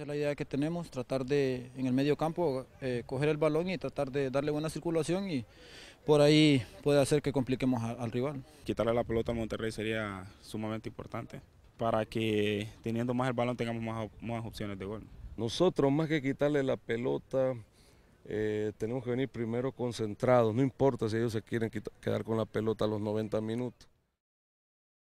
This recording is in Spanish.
Esa es la idea que tenemos, tratar de en el medio campo eh, coger el balón y tratar de darle buena circulación y por ahí puede hacer que compliquemos al, rival. Quitarle la pelota a Monterrey sería sumamente importante para que teniendo más el balón tengamos más, opciones de gol. Nosotros más que quitarle la pelota eh, tenemos que venir primero concentrados, no importa si ellos se quieren quedar con la pelota a los 90 minutos.